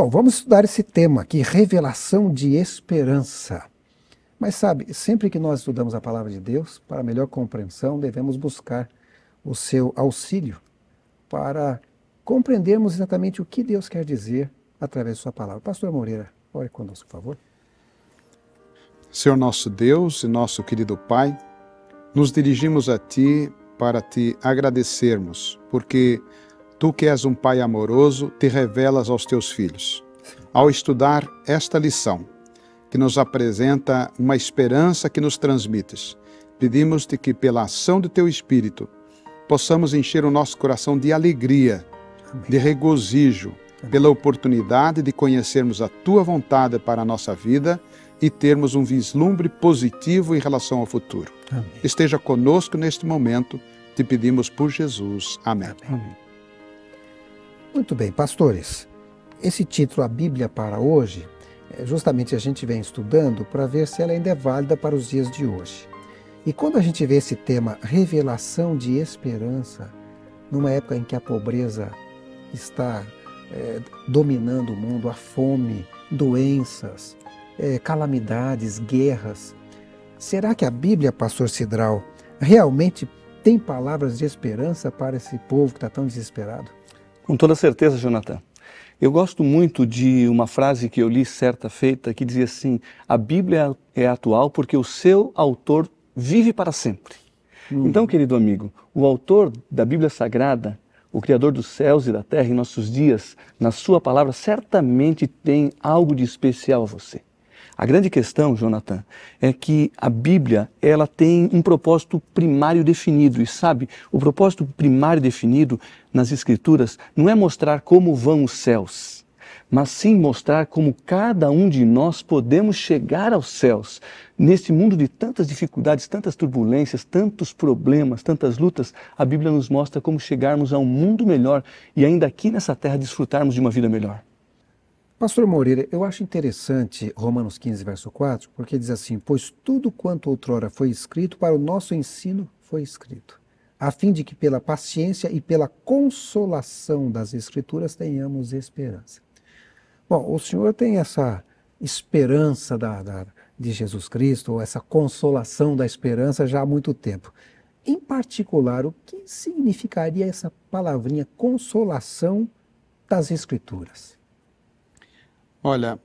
Bom, vamos estudar esse tema aqui, revelação de esperança. Mas sabe, sempre que nós estudamos a palavra de Deus, para melhor compreensão, devemos buscar o seu auxílio para compreendermos exatamente o que Deus quer dizer através de sua palavra. Pastor Moreira, ore conosco, por favor. Senhor nosso Deus e nosso querido Pai, nos dirigimos a Ti para Te agradecermos, porque Tu que és um pai amoroso, te revelas aos teus filhos. Ao estudar esta lição, que nos apresenta uma esperança que nos transmites, pedimos-te que, pela ação do teu Espírito, possamos encher o nosso coração de alegria, Amém. de regozijo, Amém. pela oportunidade de conhecermos a tua vontade para a nossa vida e termos um vislumbre positivo em relação ao futuro. Amém. Esteja conosco neste momento, te pedimos por Jesus. Amém. Muito bem, pastores. Esse título, A Bíblia para Hoje, é justamente a gente vem estudando para ver se ela ainda é válida para os dias de hoje. E quando a gente vê esse tema, revelação de esperança, numa época em que a pobreza está é, dominando o mundo, a fome, doenças, é, calamidades, guerras, será que a Bíblia, pastor Sidral, realmente tem palavras de esperança para esse povo que está tão desesperado? Com toda certeza, Jonathan. Eu gosto muito de uma frase que eu li certa feita que dizia assim: a Bíblia é atual porque o seu autor vive para sempre. Hum. Então, querido amigo, o autor da Bíblia Sagrada, o Criador dos céus e da terra em nossos dias, na Sua palavra, certamente tem algo de especial a você. A grande questão, Jonathan, é que a Bíblia ela tem um propósito primário definido. E sabe, o propósito primário definido nas Escrituras não é mostrar como vão os céus, mas sim mostrar como cada um de nós podemos chegar aos céus. Neste mundo de tantas dificuldades, tantas turbulências, tantos problemas, tantas lutas, a Bíblia nos mostra como chegarmos a um mundo melhor e ainda aqui nessa terra desfrutarmos de uma vida melhor. Pastor Moreira, eu acho interessante Romanos 15, verso 4, porque diz assim: Pois tudo quanto outrora foi escrito para o nosso ensino foi escrito, a fim de que pela paciência e pela consolação das Escrituras tenhamos esperança. Bom, o senhor tem essa esperança da, da, de Jesus Cristo, ou essa consolação da esperança já há muito tempo. Em particular, o que significaria essa palavrinha consolação das Escrituras? Olha,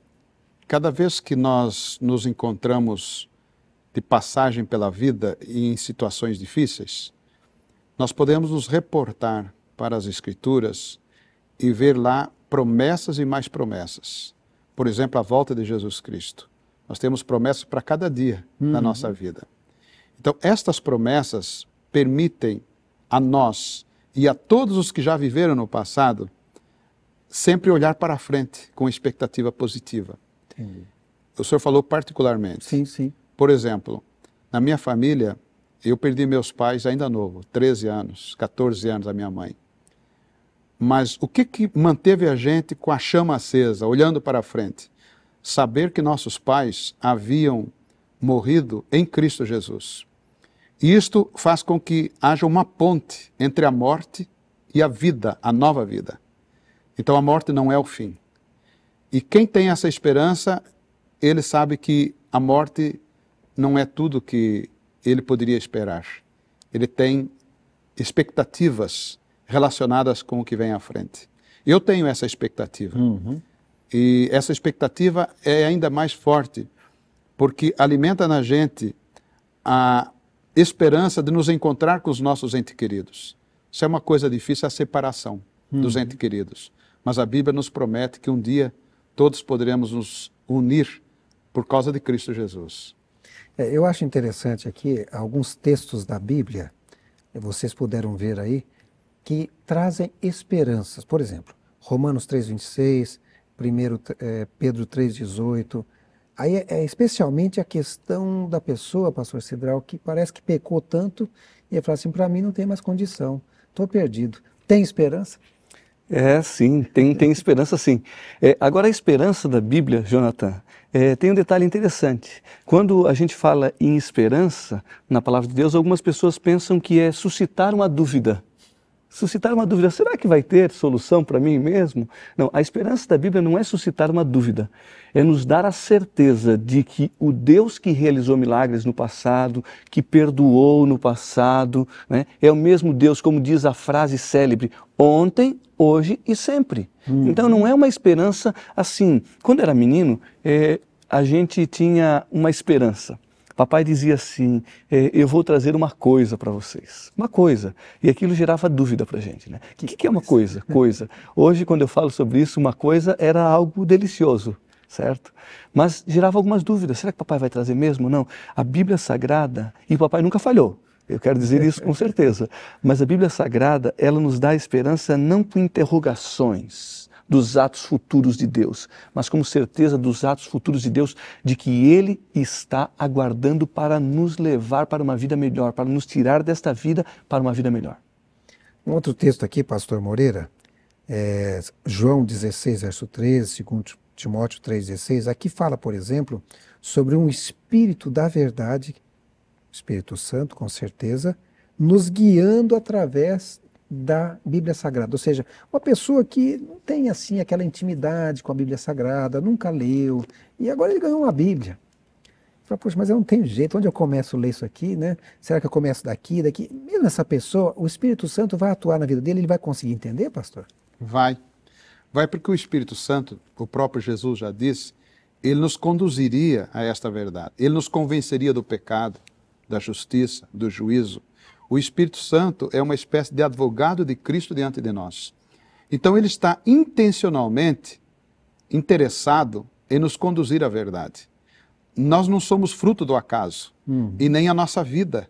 cada vez que nós nos encontramos de passagem pela vida e em situações difíceis, nós podemos nos reportar para as Escrituras e ver lá promessas e mais promessas. Por exemplo, a volta de Jesus Cristo. Nós temos promessas para cada dia uhum. nossa vida. Então, estas promessas permitem a nós e a todos os que já viveram no passado sempre olhar para frente com expectativa positiva. Entendi. O senhor falou particularmente. Sim, sim. Por exemplo, na minha família, eu perdi meus pais ainda novo, 13 anos, 14 anos a minha mãe. Mas o que, que manteve a gente com a chama acesa, olhando para frente? Saber que nossos pais haviam morrido em Cristo Jesus. E isto faz com que haja uma ponte entre a morte e a vida, a nova vida. Então a morte não é o fim. E quem tem essa esperança, ele sabe que a morte não é tudo que ele poderia esperar. Ele tem expectativas relacionadas com o que vem à frente. Eu tenho essa expectativa. Uhum. E essa expectativa é ainda mais forte, porque alimenta na gente a esperança de nos encontrar com os nossos entes queridos. Isso é uma coisa difícil, a separação uhum. dos entes queridos. Mas a Bíblia nos promete que um dia todos poderemos nos unir por causa de Cristo Jesus. É, eu acho interessante aqui alguns textos da Bíblia, vocês puderam ver aí, que trazem esperanças. Por exemplo, Romanos 3,26, 1 é, Pedro 3,18. Aí é, é especialmente a questão da pessoa, pastor Cidral, que parece que pecou tanto e fala assim: para mim não tem mais condição, estou perdido. Tem esperança? É, sim, tem, tem esperança sim. É, agora, a esperança da Bíblia, Jonathan, é, tem um detalhe interessante. Quando a gente fala em esperança na palavra de Deus, algumas pessoas pensam que é suscitar uma dúvida suscitar uma dúvida. Será que vai ter solução para mim mesmo? Não, a esperança da Bíblia não é suscitar uma dúvida, é nos dar a certeza de que o Deus que realizou milagres no passado, que perdoou no passado, né, é o mesmo Deus, como diz a frase célebre, ontem, hoje e sempre. Uhum. Então não é uma esperança assim. Quando era menino, é, a gente tinha uma esperança. Papai dizia assim: é, Eu vou trazer uma coisa para vocês. Uma coisa. E aquilo gerava dúvida para a gente. Né? O que, que é uma coisa? Coisa. Hoje, quando eu falo sobre isso, uma coisa era algo delicioso certo? Mas gerava algumas dúvidas. Será que papai vai trazer mesmo? Não. A Bíblia Sagrada, e papai nunca falhou. Eu quero dizer isso com certeza. Mas a Bíblia Sagrada, ela nos dá esperança não com interrogações, dos atos futuros de Deus, mas como certeza dos atos futuros de Deus, de que Ele está aguardando para nos levar para uma vida melhor, para nos tirar desta vida para uma vida melhor. Um outro texto aqui, pastor Moreira, é João 16, verso 13, 2 Timóteo 16. aqui fala, por exemplo, sobre um Espírito da verdade, Espírito Santo, com certeza, nos guiando através da Bíblia Sagrada. Ou seja, uma pessoa que não tem assim aquela intimidade com a Bíblia Sagrada, nunca leu, e agora ele ganhou uma Bíblia. Fala, poxa, mas eu não tenho jeito, onde eu começo a ler isso aqui, né? Será que eu começo daqui, daqui? Mesmo essa pessoa, o Espírito Santo vai atuar na vida dele, ele vai conseguir entender, pastor? Vai. Vai porque o Espírito Santo, o próprio Jesus já disse, ele nos conduziria a esta verdade. Ele nos convenceria do pecado, da justiça, do juízo o Espírito Santo é uma espécie de advogado de Cristo diante de nós. Então ele está intencionalmente interessado em nos conduzir à verdade. Nós não somos fruto do acaso, hum. e nem a nossa vida,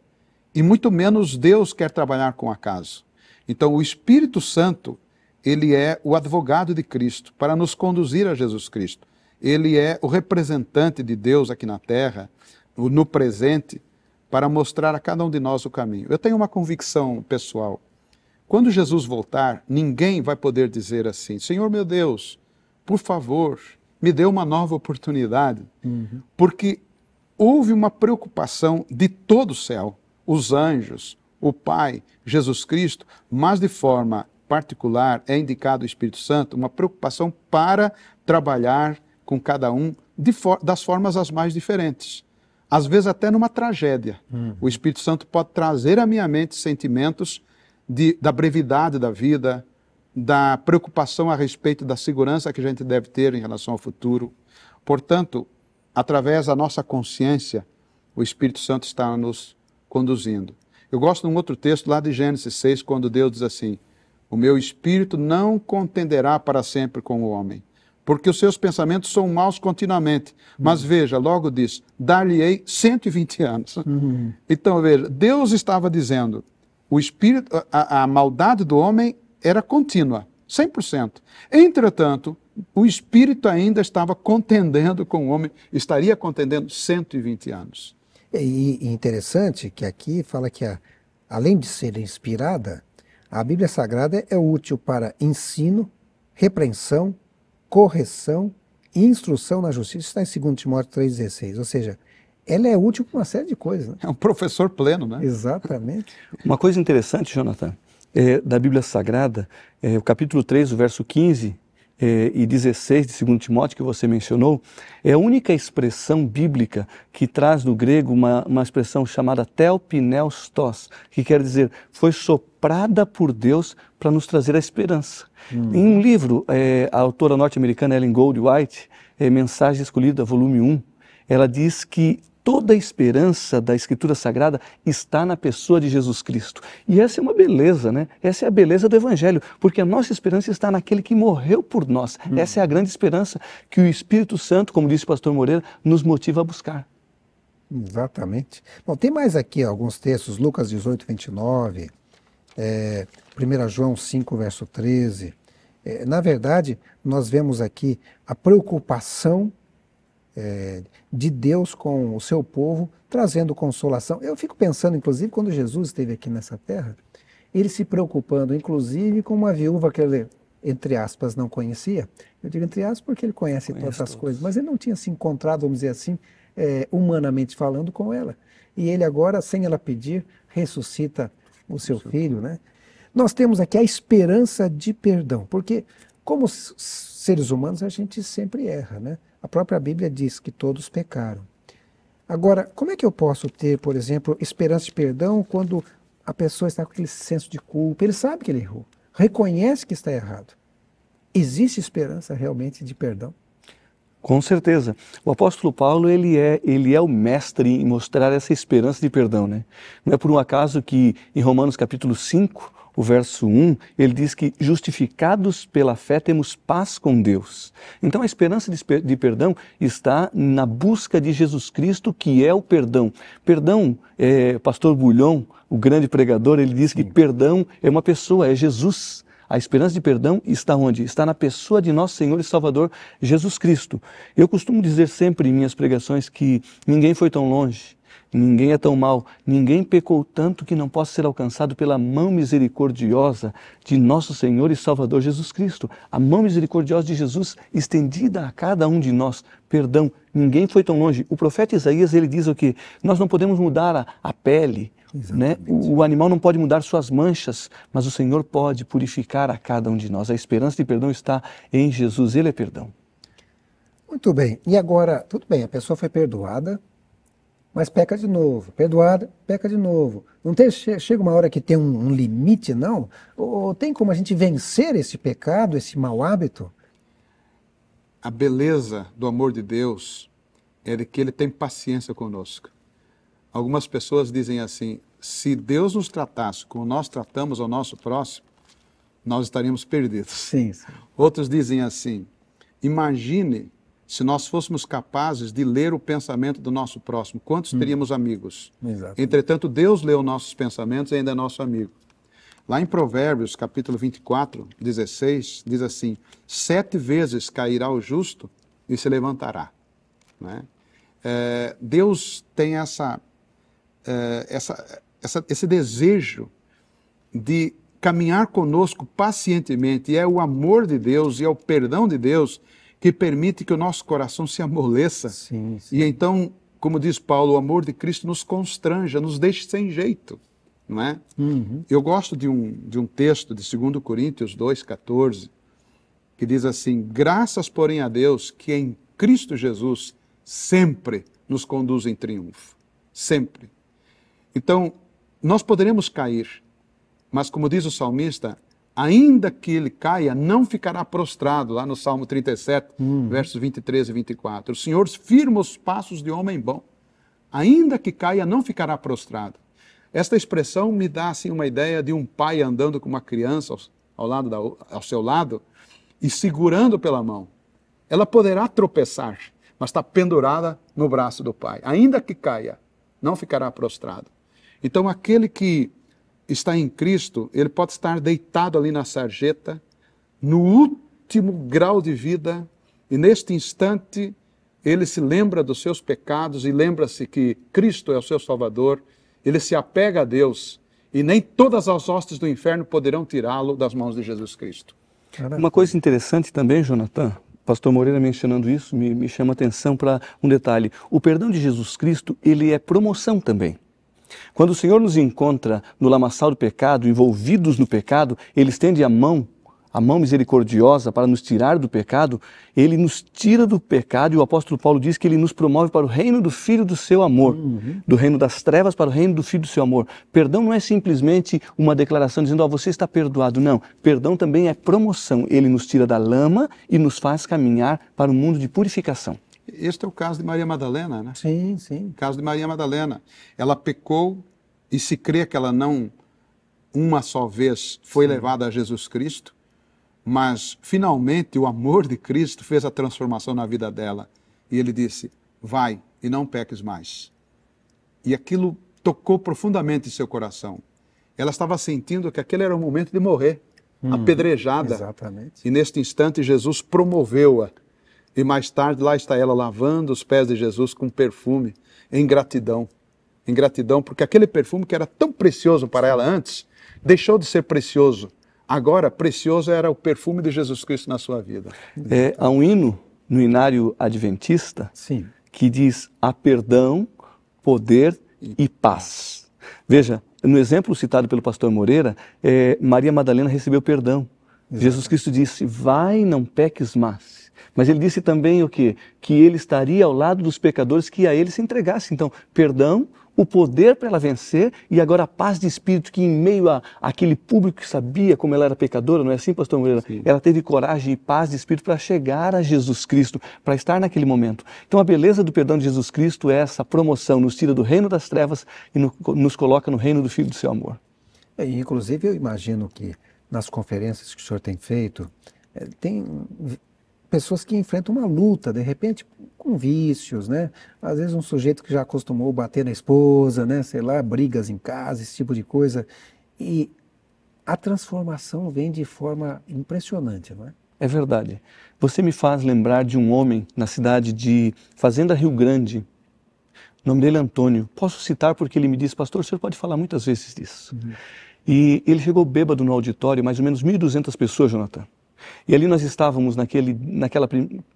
e muito menos Deus quer trabalhar com acaso. Então o Espírito Santo, ele é o advogado de Cristo para nos conduzir a Jesus Cristo. Ele é o representante de Deus aqui na terra, no presente, para mostrar a cada um de nós o caminho. Eu tenho uma convicção pessoal. Quando Jesus voltar, ninguém vai poder dizer assim: Senhor meu Deus, por favor, me dê uma nova oportunidade. Uhum. Porque houve uma preocupação de todo o céu, os anjos, o Pai, Jesus Cristo, mas de forma particular é indicado o Espírito Santo, uma preocupação para trabalhar com cada um for das formas as mais diferentes às vezes até numa tragédia. Hum. O Espírito Santo pode trazer à minha mente sentimentos de, da brevidade da vida, da preocupação a respeito da segurança que a gente deve ter em relação ao futuro. Portanto, através da nossa consciência, o Espírito Santo está nos conduzindo. Eu gosto de um outro texto lá de Gênesis 6, quando Deus diz assim: O meu espírito não contenderá para sempre com o homem, porque os seus pensamentos são maus continuamente. Mas uhum. veja, logo diz, dar-lhe-ei 120 anos. Uhum. Então, veja, Deus estava dizendo, o espírito, a, a maldade do homem era contínua, 100%. Entretanto, o espírito ainda estava contendendo com o homem, estaria contendendo 120 anos. E interessante que aqui fala que, a, além de ser inspirada, a Bíblia Sagrada é útil para ensino, repreensão, correção e instrução na justiça. Isso está em 2 Timóteo 3,16. Ou seja, ela é útil para uma série de coisas. Né? É um professor pleno, né? Exatamente. uma coisa interessante, Jonathan, é, da Bíblia Sagrada, é, o capítulo 3, o verso 15, é, e 16 de 2 Timóteo, que você mencionou, é a única expressão bíblica que traz do grego uma, uma expressão chamada telpneustos, que quer dizer foi soprada por Deus para nos trazer a esperança. Hum. Em um livro, é, a autora norte-americana Ellen Goldwhite, White é, Mensagem Escolhida, volume 1, ela diz que toda a esperança da Escritura Sagrada está na pessoa de Jesus Cristo. E essa é uma beleza, né? Essa é a beleza do Evangelho, porque a nossa esperança está naquele que morreu por nós. Hum. Essa é a grande esperança que o Espírito Santo, como disse o pastor Moreira, nos motiva a buscar. Exatamente. Bom, tem mais aqui alguns textos, Lucas 18, 29, é, 1 João 5, verso 13. É, na verdade, nós vemos aqui a preocupação é, de Deus com o seu povo, trazendo consolação. Eu fico pensando, inclusive, quando Jesus esteve aqui nessa terra, ele se preocupando, inclusive, com uma viúva que ele, entre aspas, não conhecia. Eu digo entre aspas porque ele conhece todas tantas coisas, mas ele não tinha se encontrado, vamos dizer assim, é, humanamente falando com ela. E ele agora, sem ela pedir, ressuscita o seu filho, né? Nós temos aqui a esperança de perdão, porque como seres humanos a gente sempre erra, né? A própria Bíblia diz que todos pecaram. Agora, como é que eu posso ter, por exemplo, esperança de perdão quando a pessoa está com aquele senso de culpa? Ele sabe que ele errou, reconhece que está errado. Existe esperança realmente de perdão? Com certeza. O apóstolo Paulo, ele é, ele é o mestre em mostrar essa esperança de perdão, né? Não é por um acaso que em Romanos capítulo 5, o verso 1, ele diz que justificados pela fé temos paz com Deus. Então a esperança de perdão está na busca de Jesus Cristo, que é o perdão. Perdão, é, pastor Bulhon, o grande pregador, ele diz Sim. que perdão é uma pessoa, é Jesus. A esperança de perdão está onde? Está na pessoa de nosso Senhor e Salvador Jesus Cristo. Eu costumo dizer sempre em minhas pregações que ninguém foi tão longe, ninguém é tão mal, ninguém pecou tanto que não possa ser alcançado pela mão misericordiosa de nosso Senhor e Salvador Jesus Cristo. A mão misericordiosa de Jesus estendida a cada um de nós. Perdão, ninguém foi tão longe. O profeta Isaías ele diz o que? Nós não podemos mudar a, a pele, né? O, o animal não pode mudar suas manchas, mas o Senhor pode purificar a cada um de nós. A esperança de perdão está em Jesus, Ele é perdão. Muito bem. E agora, tudo bem, a pessoa foi perdoada, mas peca de novo. Perdoada, peca de novo. Não tem, chega uma hora que tem um, um limite, não? Ou tem como a gente vencer esse pecado, esse mau hábito? A beleza do amor de Deus é de que ele tem paciência conosco. Algumas pessoas dizem assim: se Deus nos tratasse como nós tratamos ao nosso próximo, nós estaríamos perdidos. Sim, sim. Outros dizem assim: imagine se nós fôssemos capazes de ler o pensamento do nosso próximo, quantos hum. teríamos amigos? Exato. Entretanto, Deus leu nossos pensamentos e ainda é nosso amigo. Lá em Provérbios, capítulo 24, 16, diz assim: Sete vezes cairá o justo e se levantará. Né? É, Deus tem essa, é, essa, essa, esse desejo de caminhar conosco pacientemente. E é o amor de Deus e é o perdão de Deus que permite que o nosso coração se amoleça. Sim, sim. E então, como diz Paulo, o amor de Cristo nos constranja, nos deixa sem jeito. Não é? Uhum. Eu gosto de um, de um texto de 2 Coríntios 2,14, que diz assim: Graças, porém, a Deus que em Cristo Jesus sempre nos conduz em triunfo. Sempre. Então, nós poderemos cair, mas como diz o salmista, ainda que ele caia, não ficará prostrado, lá no Salmo 37, hum. versos 23 e 24. O Senhor firma os passos de homem bom, ainda que caia, não ficará prostrado. Esta expressão me dá assim, uma ideia de um pai andando com uma criança ao, ao lado da, ao seu lado e segurando pela mão. Ela poderá tropeçar, mas está pendurada no braço do pai. Ainda que caia, não ficará prostrado. Então, aquele que está em Cristo, ele pode estar deitado ali na sarjeta, no último grau de vida, e neste instante ele se lembra dos seus pecados e lembra-se que Cristo é o seu Salvador, ele se apega a Deus e nem todas as hostes do inferno poderão tirá-lo das mãos de Jesus Cristo. Caraca. Uma coisa interessante também, Jonathan, pastor Moreira mencionando isso, me, me chama a atenção para um detalhe. O perdão de Jesus Cristo, ele é promoção também. Quando o Senhor nos encontra no lamaçal do pecado, envolvidos no pecado, Ele estende a mão, a mão misericordiosa para nos tirar do pecado, Ele nos tira do pecado e o apóstolo Paulo diz que Ele nos promove para o reino do Filho do Seu amor, uhum. do reino das trevas para o reino do Filho do Seu amor. Perdão não é simplesmente uma declaração dizendo, ó, oh, você está perdoado. Não, perdão também é promoção. Ele nos tira da lama e nos faz caminhar para o um mundo de purificação este é o caso de Maria Madalena, né? Sim, sim. O caso de Maria Madalena. Ela pecou e se crê que ela não, uma só vez, foi sim. levada a Jesus Cristo, mas finalmente o amor de Cristo fez a transformação na vida dela. E ele disse: Vai e não peques mais. E aquilo tocou profundamente em seu coração. Ela estava sentindo que aquele era o momento de morrer, hum, apedrejada. Exatamente. E neste instante, Jesus promoveu-a e mais tarde, lá está ela lavando os pés de Jesus com perfume, em gratidão. Em gratidão, porque aquele perfume que era tão precioso para ela antes, deixou de ser precioso. Agora, precioso era o perfume de Jesus Cristo na sua vida. É, há um hino no inário adventista Sim. que diz: há perdão, poder e paz. Veja, no exemplo citado pelo pastor Moreira, é, Maria Madalena recebeu perdão. Exato. Jesus Cristo disse: Vai, não peques mais. Mas ele disse também o que? Que ele estaria ao lado dos pecadores que a ele se entregasse. Então, perdão, o poder para ela vencer e agora a paz de espírito que em meio a aquele público que sabia como ela era pecadora, não é assim, pastor Moreira? Sim. Ela teve coragem e paz de espírito para chegar a Jesus Cristo, para estar naquele momento. Então a beleza do perdão de Jesus Cristo é essa promoção, nos tira do reino das trevas e no, nos coloca no reino do Filho do seu amor. É, inclusive eu imagino que nas conferências que o senhor tem feito, é, tem pessoas que enfrentam uma luta, de repente, com vícios, né? Às vezes um sujeito que já acostumou bater na esposa, né? Sei lá, brigas em casa, esse tipo de coisa. E a transformação vem de forma impressionante, não é? É verdade. Você me faz lembrar de um homem na cidade de Fazenda Rio Grande. O nome dele é Antônio. Posso citar porque ele me disse, pastor, o senhor pode falar muitas vezes disso. Uhum. E ele chegou bêbado no auditório, mais ou menos 1.200 pessoas, Jonathan. E ali nós estávamos naquele, naquela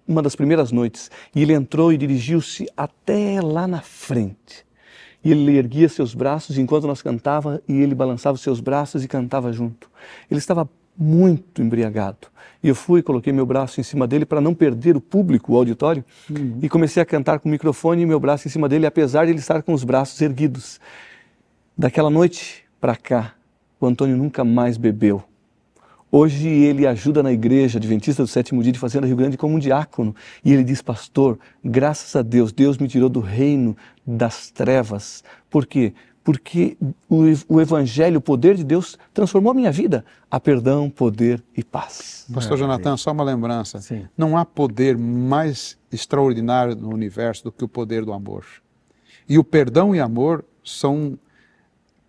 uma das primeiras noites, e ele entrou e dirigiu-se até lá na frente. E ele erguia seus braços enquanto nós cantava, e ele balançava seus braços e cantava junto. Ele estava muito embriagado. E eu fui, coloquei meu braço em cima dele para não perder o público, o auditório, uhum. e comecei a cantar com o microfone e meu braço em cima dele, apesar de ele estar com os braços erguidos. Daquela noite para cá, o Antônio nunca mais bebeu. Hoje ele ajuda na igreja adventista do sétimo dia de Fazenda Rio Grande como um diácono. E ele diz, pastor, graças a Deus, Deus me tirou do reino das trevas. Por quê? Porque o, o evangelho, o poder de Deus, transformou a minha vida a perdão, poder e paz. Pastor Jonathan, só uma lembrança. Sim. Não há poder mais extraordinário no universo do que o poder do amor. E o perdão e amor são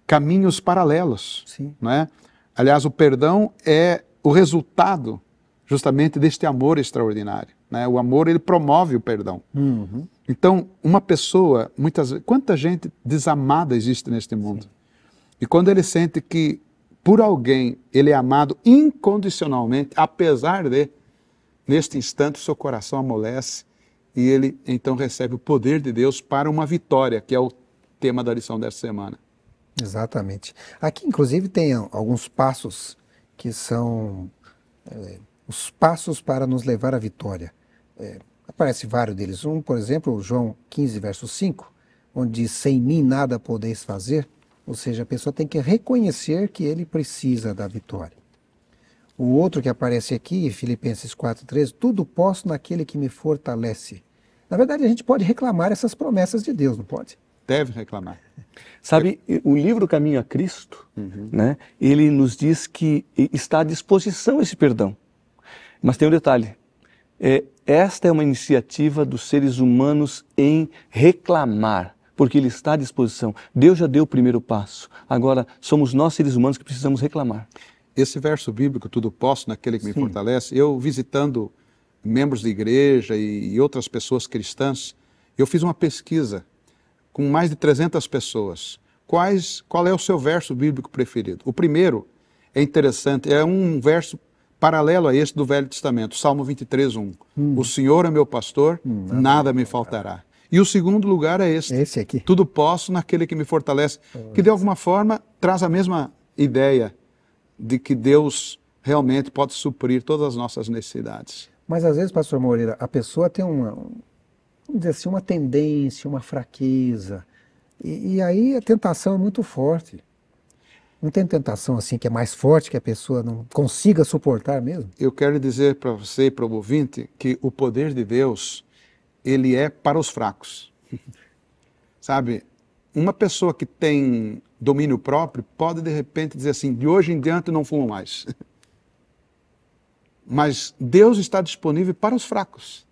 caminhos paralelos. Sim. Não é? Aliás, o perdão é o resultado justamente deste amor extraordinário. Né? O amor ele promove o perdão. Uhum. Então, uma pessoa, muitas quanta gente desamada existe neste mundo. Sim. E quando ele sente que por alguém ele é amado incondicionalmente, apesar de neste instante seu coração amolece e ele então recebe o poder de Deus para uma vitória, que é o tema da lição dessa semana. Exatamente. Aqui, inclusive, tem alguns passos que são é, os passos para nos levar à vitória. É, aparece vários deles. Um, por exemplo, João 15, verso 5, onde diz: Sem mim nada podeis fazer. Ou seja, a pessoa tem que reconhecer que ele precisa da vitória. O outro que aparece aqui, Filipenses 13, tudo posso naquele que me fortalece. Na verdade, a gente pode reclamar essas promessas de Deus, não pode? deve reclamar. Sabe, o livro Caminho a Cristo, uhum. né, ele nos diz que está à disposição esse perdão. Mas tem um detalhe: é, esta é uma iniciativa dos seres humanos em reclamar, porque ele está à disposição. Deus já deu o primeiro passo. Agora, somos nós, seres humanos, que precisamos reclamar. Esse verso bíblico, tudo posso naquele que Sim. me fortalece, eu visitando membros de igreja e outras pessoas cristãs, eu fiz uma pesquisa com mais de 300 pessoas. Quais, qual é o seu verso bíblico preferido? O primeiro é interessante, é um verso paralelo a esse do Velho Testamento, Salmo 23, 1. Hum. O Senhor é meu pastor, hum, nada, nada me faltará. E o segundo lugar é este. Esse aqui. Tudo posso naquele que me fortalece. Nossa. Que de alguma forma traz a mesma ideia de que Deus realmente pode suprir todas as nossas necessidades. Mas às vezes, pastor Moreira, a pessoa tem uma, vamos dizer assim, uma tendência, uma fraqueza. E, e, aí a tentação é muito forte. Não tem tentação assim que é mais forte que a pessoa não consiga suportar mesmo? Eu quero dizer para você e para o ouvinte que o poder de Deus, ele é para os fracos. Sabe, uma pessoa que tem domínio próprio pode de repente dizer assim: de hoje em diante não fumo mais. Mas Deus está disponível para os fracos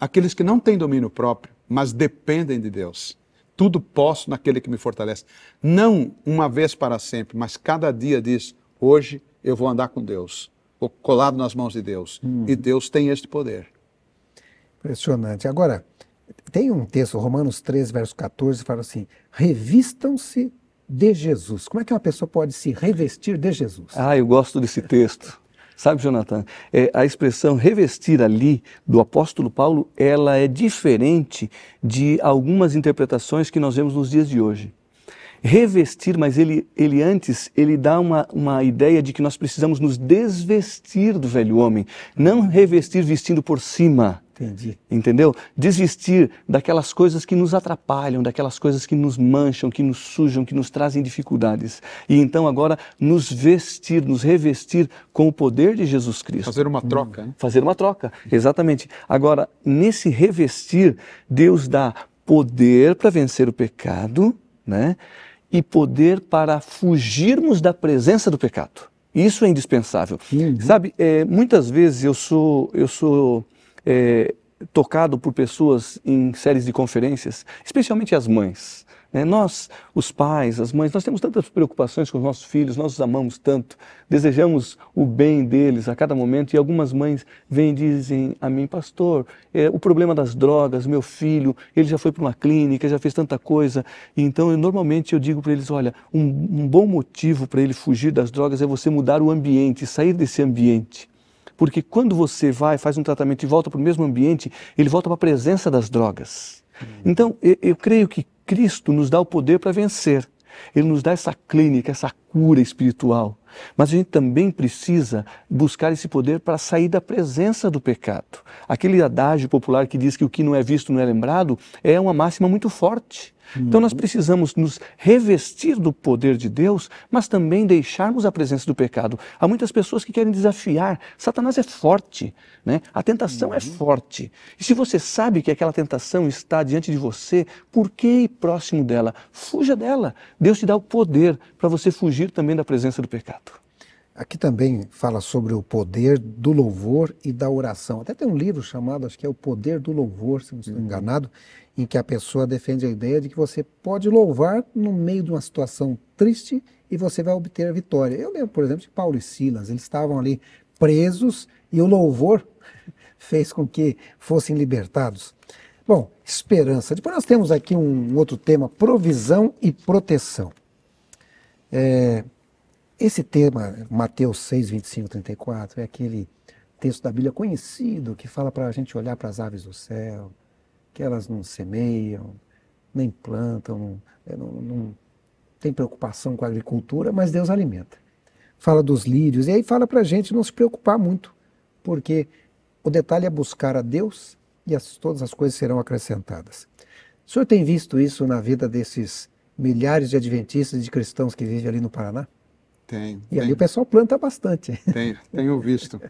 aqueles que não têm domínio próprio, mas dependem de Deus. Tudo posso naquele que me fortalece. Não uma vez para sempre, mas cada dia diz: hoje eu vou andar com Deus, vou colado nas mãos de Deus. Hum. E Deus tem este poder. Impressionante. Agora, tem um texto, Romanos 3, verso 14, fala assim: revistam-se de Jesus. Como é que uma pessoa pode se revestir de Jesus? Ah, eu gosto desse texto. Sabe, Jonathan, é, a expressão revestir ali do apóstolo Paulo, ela é diferente de algumas interpretações que nós vemos nos dias de hoje. Revestir, mas ele, ele antes, ele dá uma, uma ideia de que nós precisamos nos desvestir do velho homem, não revestir vestindo por cima Entendi. Entendeu? Desistir daquelas coisas que nos atrapalham, daquelas coisas que nos mancham, que nos sujam, que nos trazem dificuldades. E então agora nos vestir, nos revestir com o poder de Jesus Cristo. Fazer uma troca, né? Fazer uma troca, exatamente. Agora, nesse revestir, Deus dá poder para vencer o pecado, né? E poder para fugirmos da presença do pecado. Isso é indispensável. Uhum. Sabe, é, muitas vezes eu sou, eu sou é, tocado por pessoas em séries de conferências, especialmente as mães. Né? Nós, os pais, as mães, nós temos tantas preocupações com os nossos filhos, nós os amamos tanto, desejamos o bem deles a cada momento e algumas mães vêm e dizem a mim, pastor, é, o problema das drogas, meu filho, ele já foi para uma clínica, já fez tanta coisa, e então eu, normalmente eu digo para eles, olha, um, um bom motivo para ele fugir das drogas é você mudar o ambiente, sair desse ambiente. Porque quando você vai, faz um tratamento e volta para o mesmo ambiente, ele volta para a presença das drogas. Uhum. Então, eu, eu creio que Cristo nos dá o poder para vencer. Ele nos dá essa clínica, essa cura espiritual. Mas a gente também precisa buscar esse poder para sair da presença do pecado. Aquele adágio popular que diz que o que não é visto não é lembrado é uma máxima muito forte. Então nós precisamos nos revestir do poder de Deus, mas também deixarmos a presença do pecado. Há muitas pessoas que querem desafiar. Satanás é forte, né? A tentação é uhum. é forte. E se você sabe que aquela tentação está diante de você, por que ir próximo dela? Fuja dela. Deus te dá o poder para você fugir fugir também da presença do pecado. Aqui também fala sobre o poder do louvor e da oração. Até tem um livro chamado, acho que é O Poder do Louvor, se não estou uhum. enganado, em que a pessoa defende a ideia de que você pode louvar no meio de uma situação triste e você vai obter a vitória. Eu lembro, por exemplo, de Paulo e Silas, eles estavam ali presos e o louvor fez com que fossem libertados. Bom, esperança. Depois nós temos aqui um outro tema: provisão e proteção. É, esse tema, Mateus 6, 25, 34, é aquele texto da Bíblia conhecido que fala para a gente olhar para as aves do céu, que elas não semeiam, nem plantam, não, é, não, não tem preocupação com a agricultura, mas Deus alimenta. Fala dos lírios, e aí fala para a gente não se preocupar muito, porque o detalhe é buscar a Deus e as, todas as coisas serão acrescentadas. O senhor tem visto isso na vida desses milhares de adventistas e de cristãos que vivem ali no Paraná? Tem. E tem. ali o pessoal planta bastante. Tenho, tenho visto.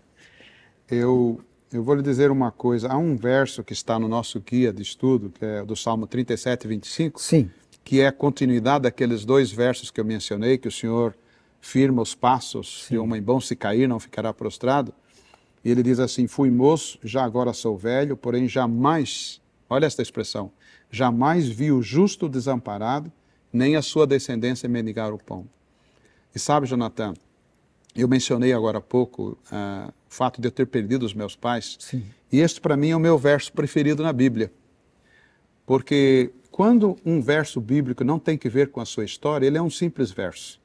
Eu, eu vou lhe dizer uma coisa. Há um verso que está no nosso guia de estudo, que é do Salmo 37, 25. Sim. Que é a continuidade daqueles dois versos que eu mencionei, que o Senhor firma os passos de homem bom, se cair não ficará prostrado. E ele diz assim: Fui moço, já agora sou velho, porém jamais, olha esta expressão, jamais vi o justo desamparado, nem a sua descendência mendigar o pão. E sabe, Jonathan, eu mencionei agora há pouco ah, o fato de eu ter perdido os meus pais. Sim. E este, para mim, é o meu verso preferido na Bíblia. Porque quando um verso bíblico não tem que ver com a sua história, ele é um simples verso.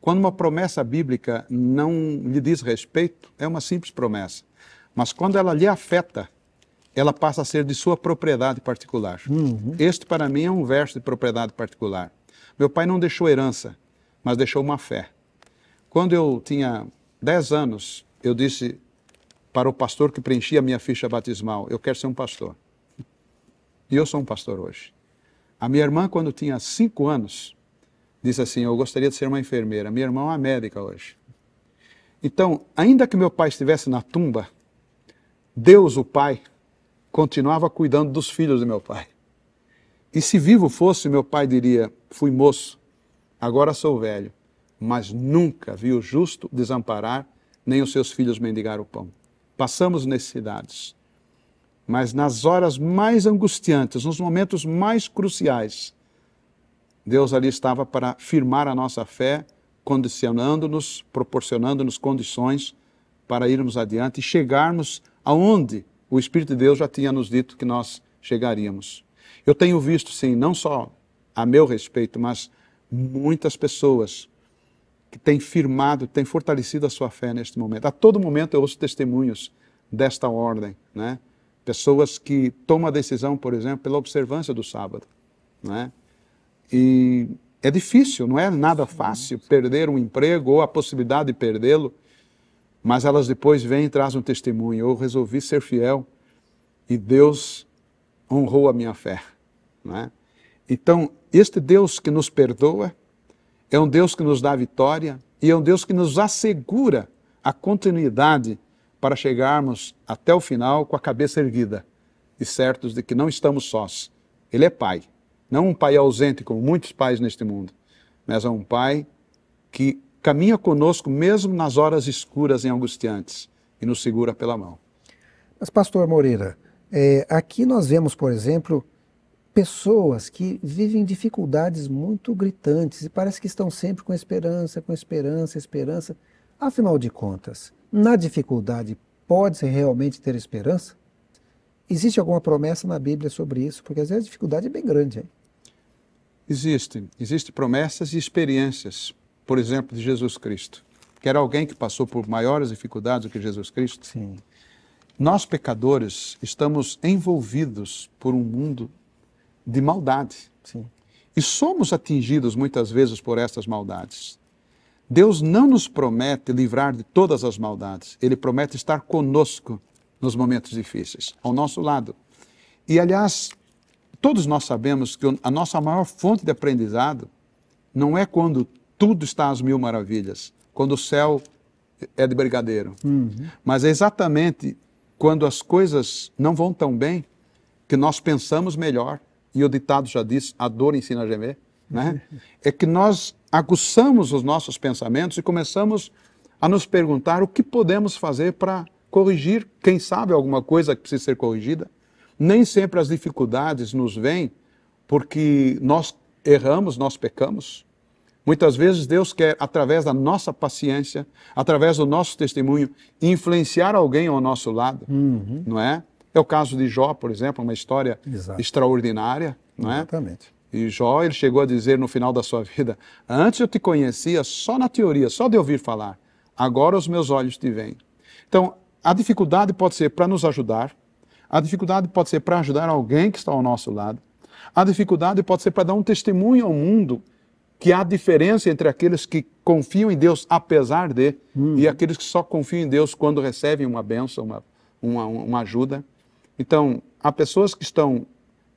Quando uma promessa bíblica não lhe diz respeito, é uma simples promessa. Mas quando ela lhe afeta, ela passa a ser de sua propriedade particular. Uhum. Este, para mim, é um verso de propriedade particular. Meu pai não deixou herança, mas deixou uma fé. Quando eu tinha 10 anos, eu disse para o pastor que preenchia a minha ficha batismal: Eu quero ser um pastor. E eu sou um pastor hoje. A minha irmã, quando tinha 5 anos, disse assim: Eu gostaria de ser uma enfermeira. Minha irmã é uma médica hoje. Então, ainda que meu pai estivesse na tumba, Deus, o Pai, continuava cuidando dos filhos de meu pai. E se vivo fosse, meu pai diria: Fui moço, agora sou velho, mas nunca vi o justo desamparar, nem os seus filhos mendigar o pão. Passamos necessidades. Mas nas horas mais angustiantes, nos momentos mais cruciais, Deus ali estava para firmar a nossa fé, condicionando-nos, proporcionando-nos condições para irmos adiante e chegarmos aonde o Espírito de Deus já tinha nos dito que nós chegaríamos. Eu tenho visto, sim, não só a meu respeito, mas muitas pessoas que têm firmado, têm fortalecido a sua fé neste momento. A todo momento eu ouço testemunhos desta ordem, né? Pessoas que tomam a decisão, por exemplo, pela observância do sábado, né? E é difícil, não é nada fácil perder um emprego ou a possibilidade de perdê-lo, mas elas depois vêm e trazem um testemunho. Eu resolvi ser fiel e Deus honrou a minha fé. Né? Então, este Deus que nos perdoa é um Deus que nos dá vitória e é um Deus que nos assegura a continuidade para chegarmos até o final com a cabeça erguida e certos de que não estamos sós. Ele é Pai, não um Pai ausente como muitos pais neste mundo, mas é um Pai que caminha conosco mesmo nas horas escuras e angustiantes e nos segura pela mão. Mas, Pastor Moreira, é, aqui nós vemos, por exemplo, pessoas que vivem dificuldades muito gritantes e parece que estão sempre com esperança, com esperança, esperança. Afinal de contas, na dificuldade pode-se realmente ter esperança? Existe alguma promessa na Bíblia sobre isso? Porque às vezes a dificuldade é bem grande. Hein? Existe. Existem promessas e experiências, por exemplo, de Jesus Cristo, que era alguém que passou por maiores dificuldades do que Jesus Cristo. Sim. Nós, pecadores, estamos envolvidos por um mundo de maldade. Sim. E somos atingidos muitas vezes por estas maldades. Deus não nos promete livrar de todas as maldades, ele promete estar conosco nos momentos difíceis, ao nosso lado. E aliás, todos nós sabemos que a nossa maior fonte de aprendizado não é quando tudo está às mil maravilhas, quando o céu é de brigadeiro, uhum. mas é exatamente quando as coisas não vão tão bem que nós pensamos melhor, e o ditado já diz, a dor ensina a gemer, né? é que nós aguçamos os nossos pensamentos e começamos a nos perguntar o que podemos fazer para corrigir, quem sabe, alguma coisa que precisa ser corrigida. Nem sempre as dificuldades nos vêm porque nós erramos, nós pecamos. Muitas vezes Deus quer, através da nossa paciência, através do nosso testemunho, influenciar alguém ao nosso lado, uhum. não é? É o caso de Jó, por exemplo, uma história Exato. extraordinária, não é? Exatamente. E Jó, ele chegou a dizer no final da sua vida: Antes eu te conhecia só na teoria, só de ouvir falar. Agora os meus olhos te veem. Então, a dificuldade pode ser para nos ajudar, a dificuldade pode ser para ajudar alguém que está ao nosso lado, a dificuldade pode ser para dar um testemunho ao mundo que há diferença entre aqueles que confiam em Deus apesar de hum. e aqueles que só confiam em Deus quando recebem uma benção, uma, uma, uma ajuda. Então, há pessoas que estão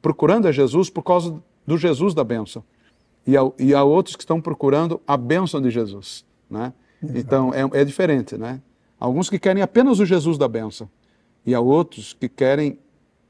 procurando a Jesus por causa do Jesus da bênção. E há, e há outros que estão procurando a bênção de Jesus. Né? Então, é, é diferente. Né? Alguns que querem apenas o Jesus da bênção. E há outros que querem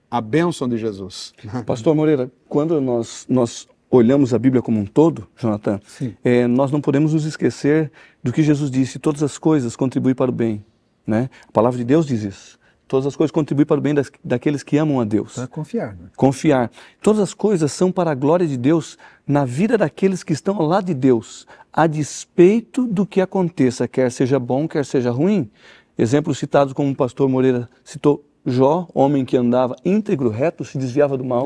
a bênção de Jesus. Pastor Moreira, quando nós, nós olhamos a Bíblia como um todo, Jonathan, é, nós não podemos nos esquecer do que Jesus disse: todas as coisas contribuem para o bem. Né? A palavra de Deus diz isso. Todas as coisas contribuem para o bem das, daqueles que amam a Deus. Para confiar. Né? Confiar. Todas as coisas são para a glória de Deus na vida daqueles que estão ao lado de Deus, a despeito do que aconteça, quer seja bom, quer seja ruim. Exemplos citados como o pastor Moreira citou Jó, homem que andava íntegro, reto, se desviava do mal.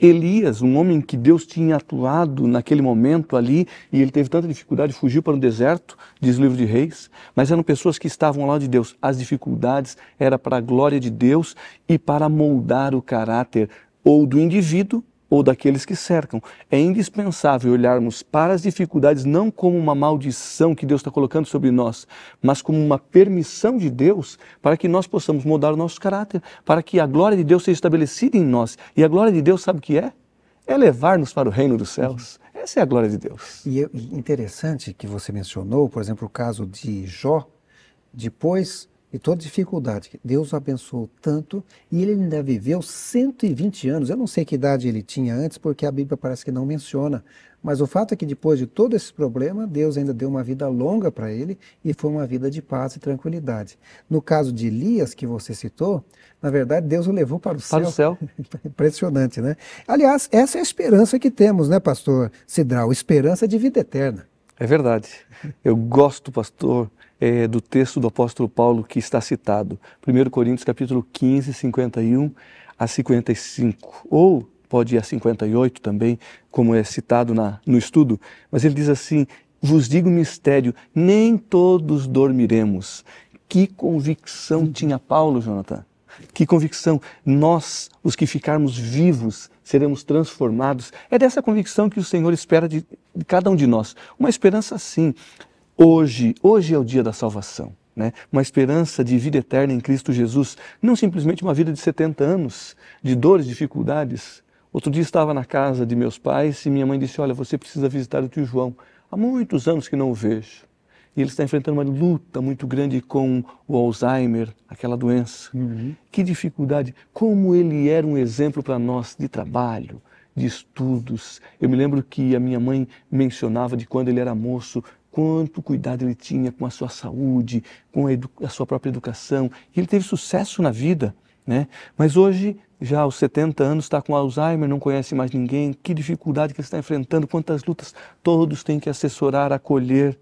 Elias, um homem que Deus tinha atuado naquele momento ali, e ele teve tanta dificuldade, fugiu para o deserto, diz o livro de Reis, mas eram pessoas que estavam ao lado de Deus. As dificuldades era para a glória de Deus e para moldar o caráter ou do indivíduo ou daqueles que cercam. É indispensável olharmos para as dificuldades não como uma maldição que Deus está colocando sobre nós, mas como uma permissão de Deus para que nós possamos mudar o nosso caráter, para que a glória de Deus seja estabelecida em nós. E a glória de Deus sabe o que é? É levar-nos para o reino dos céus. Essa é a glória de Deus. E é interessante que você mencionou, por exemplo, o caso de Jó. Depois e toda dificuldade. Deus o abençoou tanto e ele ainda viveu 120 anos. Eu não sei que idade ele tinha antes, porque a Bíblia parece que não menciona. Mas o fato é que depois de todo esse problema, Deus ainda deu uma vida longa para ele e foi uma vida de paz e tranquilidade. No caso de Elias, que você citou, na verdade Deus o levou para o para céu. Para o céu. Impressionante, né? Aliás, essa é a esperança que temos, né, pastor Cidral? Esperança de vida eterna. É verdade. Eu gosto, pastor, é, do texto do apóstolo Paulo que está citado, 1 Coríntios capítulo 15, 51 a 55, ou pode ir a 58 também, como é citado na, no estudo, mas ele diz assim, vos digo mistério, nem todos dormiremos. Que convicção tinha Paulo, Jonathan? Que convicção! Nós, os que ficarmos vivos, seremos transformados. É dessa convicção que o Senhor espera de, cada um de nós. Uma esperança, sim, Hoje, hoje é o dia da salvação. Né? Uma esperança de vida eterna em Cristo Jesus, não simplesmente uma vida de 70 anos, de dores, dificuldades. Outro dia estava na casa de meus pais e minha mãe disse: Olha, você precisa visitar o tio João. Há muitos anos que não o vejo. E ele está enfrentando uma luta muito grande com o Alzheimer, aquela doença. Uhum. Que dificuldade! Como ele era um exemplo para nós de trabalho, de estudos. Eu me lembro que a minha mãe mencionava de quando ele era moço, quanto cuidado ele tinha com a sua saúde, com a, a sua própria educação. E ele teve sucesso na vida, né? Mas hoje, já aos 70 anos, está com Alzheimer, não conhece mais ninguém, que dificuldade que ele está enfrentando, quantas lutas, todos têm que assessorar, acolher.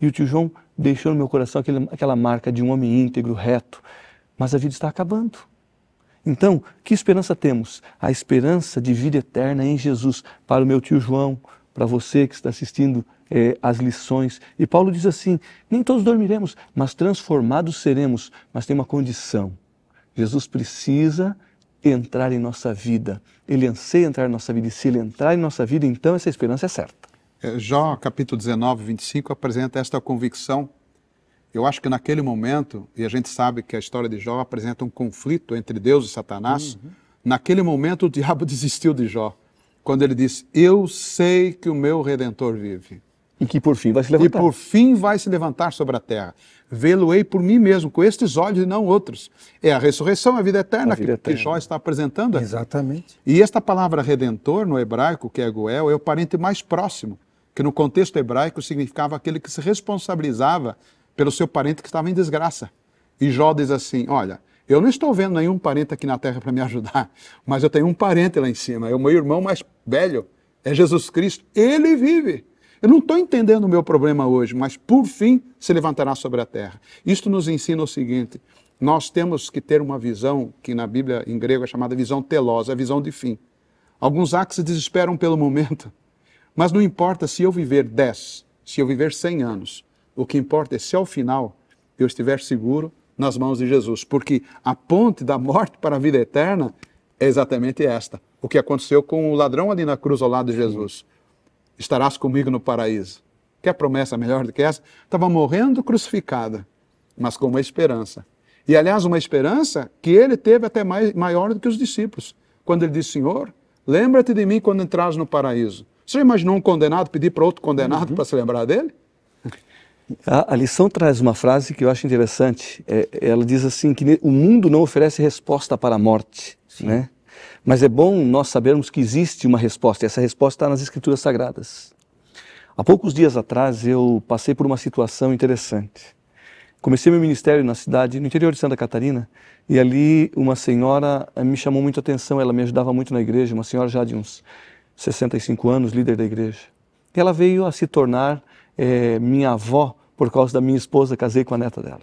E o tio João deixou no meu coração aquele, aquela marca de um homem íntegro, reto, mas a vida está acabando. Então, que esperança temos? A esperança de vida eterna em Jesus para o meu tio João, para você que está assistindo é, as lições. E Paulo diz assim: nem todos dormiremos, mas transformados seremos. Mas tem uma condição: Jesus precisa entrar em nossa vida. Ele anseia entrar em nossa vida. E se ele entrar em nossa vida, então essa esperança é certa. É, Jó, capítulo 19, 25, apresenta esta convicção. Eu acho que naquele momento, e a gente sabe que a história de Jó apresenta um conflito entre Deus e Satanás, uhum. naquele momento o diabo desistiu de Jó quando ele diz: Eu sei que o meu redentor vive. E que por fim vai se levantar. E por fim vai se levantar sobre a terra. Vê-lo-ei por mim mesmo, com estes olhos e não outros. É a ressurreição, a vida eterna, a vida que, eterna. que Jó está apresentando. Exatamente. E esta palavra redentor no hebraico, que é Goel, é o parente mais próximo, que no contexto hebraico significava aquele que se responsabilizava pelo seu parente que estava em desgraça. E Jó diz assim: Olha, eu não estou vendo nenhum parente aqui na terra para me ajudar, mas eu tenho um parente lá em cima. É o meu irmão mais velho, é Jesus Cristo. Ele vive. Eu não estou entendendo o meu problema hoje, mas por fim se levantará sobre a terra. Isto nos ensina o seguinte: nós temos que ter uma visão que na Bíblia em grego é chamada visão telosa, a visão de fim. Alguns há que se desesperam pelo momento, mas não importa se eu viver 10, se eu viver 100 anos, o que importa é se ao final eu estiver seguro nas mãos de Jesus, porque a ponte da morte para a vida eterna é exatamente esta. O que aconteceu com o ladrão ali na cruz ao lado de Jesus. Estarás comigo no paraíso. Quer promessa é melhor do que essa? Estava morrendo crucificada, mas com uma esperança. E, aliás, uma esperança que ele teve até mais, maior do que os discípulos. Quando ele disse, Senhor, lembra-te de mim quando entras no paraíso. Você já imaginou um condenado pedir para outro condenado uhum. para se lembrar dele? A, a, lição traz uma frase que eu acho interessante. É, ela diz assim que o mundo não oferece resposta para a morte, Sim. né? Mas é bom nós sabermos que existe uma resposta. E essa resposta está nas Escrituras Sagradas. Há poucos dias atrás eu passei por uma situação interessante. Comecei meu ministério na cidade, no interior de Santa Catarina, e ali uma senhora eh, me chamou muito a atenção, ela me ajudava muito na igreja, uma senhora já de uns 65 anos, líder da igreja. E ela veio a se tornar é, minha avó por causa da minha esposa, casei com a neta dela.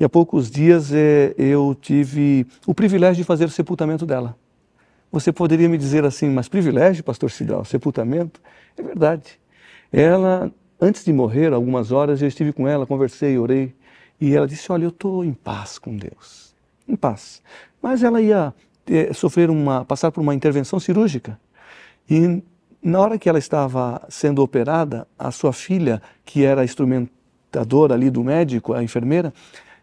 E há poucos dias eh, eu tive o privilégio de fazer o sepultamento dela. Você poderia me dizer assim, mas privilégio, pastor Sidão, sepultamento? É verdade. Ela, antes de morrer, algumas horas, eu estive com ela, conversei, orei, e ela disse, olha, eu estou em paz com Deus, em paz. Mas ela ia eh, sofrer uma, passar por uma intervenção cirúrgica, e na hora que ela estava sendo operada, a sua filha, que era instrumento orientadora ali do médico, a enfermeira,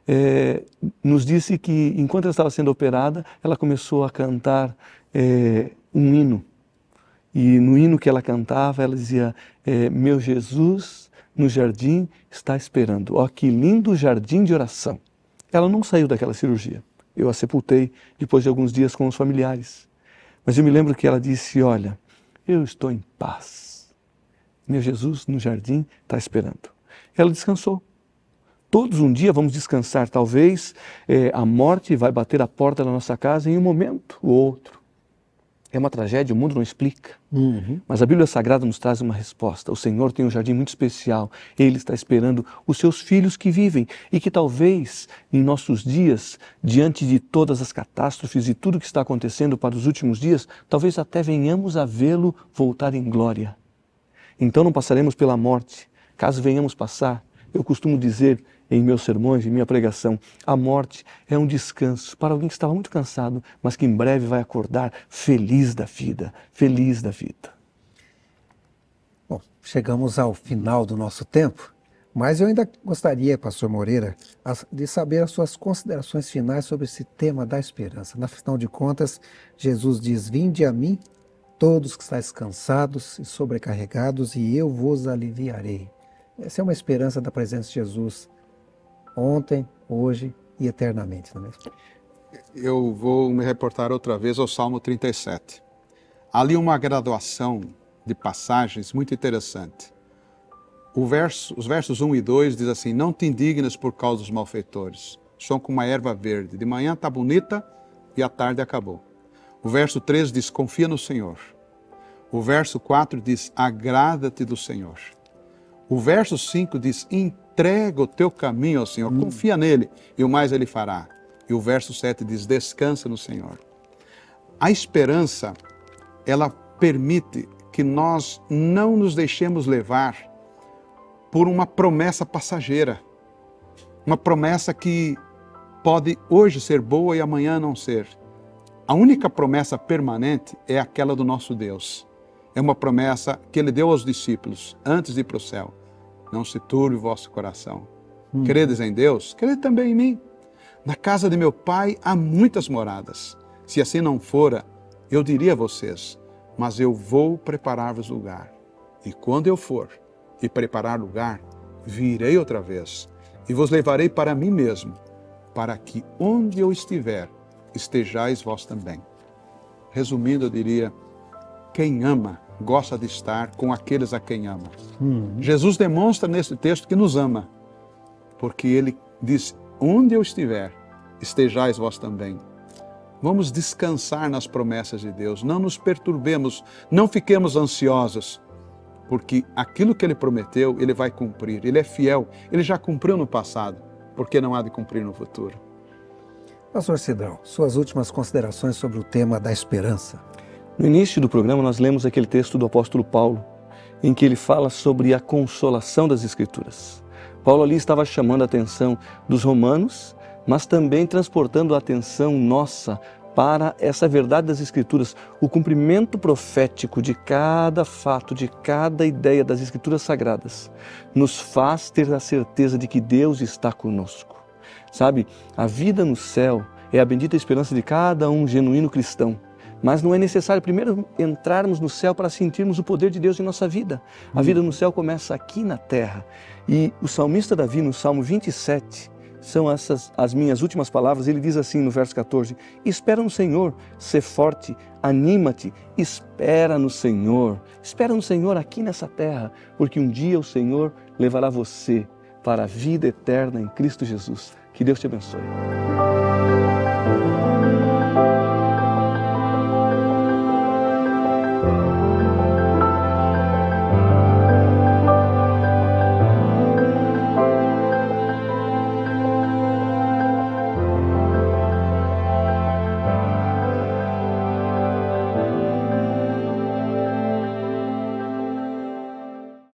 é, nos disse que enquanto ela estava sendo operada, ela começou a cantar é, um hino. E no hino que ela cantava, ela dizia: é, Meu Jesus no jardim está esperando. Ó, oh, que lindo jardim de oração. Ela não saiu daquela cirurgia. Eu a sepultei depois de alguns dias com os familiares. Mas eu me lembro que ela disse: Olha, eu estou em paz. Meu Jesus no jardim está esperando ela descansou. Todos um dia vamos descansar. Talvez é, a morte vai bater a porta da nossa casa em um momento ou outro. É uma tragédia, o mundo não explica. Uhum. Mas a Bíblia Sagrada nos traz uma resposta. O Senhor tem um jardim muito especial. Ele está esperando os seus filhos que vivem e que talvez em nossos dias, diante de todas as catástrofes e tudo que está acontecendo para os últimos dias, talvez até venhamos a vê-lo voltar em glória. Então não passaremos pela morte, caso venhamos passar, eu costumo dizer em meus sermões, em minha pregação, a morte é um descanso para alguém que estava muito cansado, mas que em breve vai acordar feliz da vida, feliz da vida. Bom, chegamos ao final do nosso tempo, mas eu ainda gostaria, pastor Moreira, de saber as suas considerações finais sobre esse tema da esperança. Na final de contas, Jesus diz: "Vinde a mim, todos que estáis cansados e sobrecarregados, e eu vos aliviarei." Essa é uma esperança da presença de Jesus ontem, hoje e eternamente, não é mesmo? Eu vou me reportar outra vez ao Salmo 37. Ali uma graduação de passagens muito interessante. Verso, os versos 1 e 2 diz assim: Não te indignes por causa dos malfeitores, são como uma erva verde. De manhã está bonita e à tarde acabou. O verso 3 diz: Confia no Senhor. O verso 4 diz: Agrada-te do Senhor. O verso 5 diz: entrega o teu caminho ao Senhor, hum. confia nele, e o mais ele fará. E o verso 7 diz: descansa no Senhor. A esperança, ela permite que nós não nos deixemos levar por uma promessa passageira, uma promessa que pode hoje ser boa e amanhã não ser. A única promessa permanente é aquela do nosso Deus é uma promessa que ele deu aos discípulos antes de ir para o céu. Não se turbe o vosso coração. Hum. Credes em Deus, crede também em mim. Na casa de meu pai há muitas moradas. Se assim não fora, eu diria a vocês: Mas eu vou preparar-vos lugar. E quando eu for e preparar lugar, virei outra vez e vos levarei para mim mesmo, para que onde eu estiver, estejais vós também. Resumindo, eu diria: quem ama gosta de estar com aqueles a quem ama. Hum. Jesus demonstra nesse texto que nos ama, porque ele diz: Onde eu estiver, estejais vós também. Vamos descansar nas promessas de Deus, não nos perturbemos, não fiquemos ansiosos, porque aquilo que ele prometeu, ele vai cumprir, ele é fiel, ele já cumpriu no passado, porque não há de cumprir no futuro. Pastor Cidrão, suas últimas considerações sobre o tema da esperança. No início do programa, nós lemos aquele texto do apóstolo Paulo, em que ele fala sobre a consolação das Escrituras. Paulo ali estava chamando a atenção dos romanos, mas também transportando a atenção nossa para essa verdade das Escrituras, o cumprimento profético de cada fato, de cada ideia das Escrituras sagradas, nos faz ter a certeza de que Deus está conosco. Sabe, a vida no céu é a bendita esperança de cada um genuíno cristão mas não é necessário primeiro entrarmos no céu para sentirmos o poder de Deus em nossa vida. A vida no céu começa aqui na terra. E o salmista Davi, no Salmo 27, são essas as minhas últimas palavras. Ele diz assim no verso 14: Espera no Senhor, ser forte, anima-te, espera no Senhor. Espera no Senhor aqui nessa terra, porque um dia o Senhor levará você para a vida eterna em Cristo Jesus. Que Deus te abençoe.